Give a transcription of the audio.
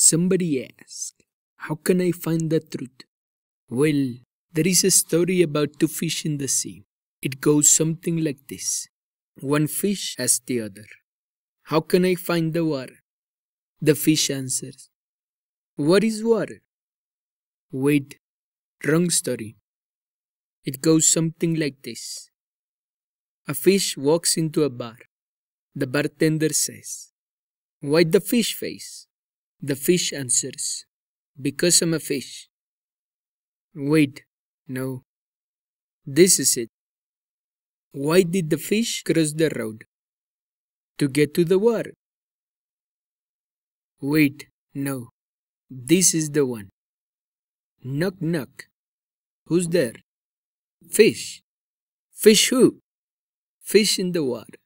Somebody asked, How can I find the truth? Well, there is a story about two fish in the sea. It goes something like this One fish asks the other, How can I find the water? The fish answers, What is water? Wait, wrong story. It goes something like this A fish walks into a bar. The bartender says, Why the fish face? The fish answers, Because I'm a fish. Wait, no. This is it. Why did the fish cross the road? To get to the water. Wait, no. This is the one. Knock, knock. Who's there? Fish. Fish who? Fish in the water.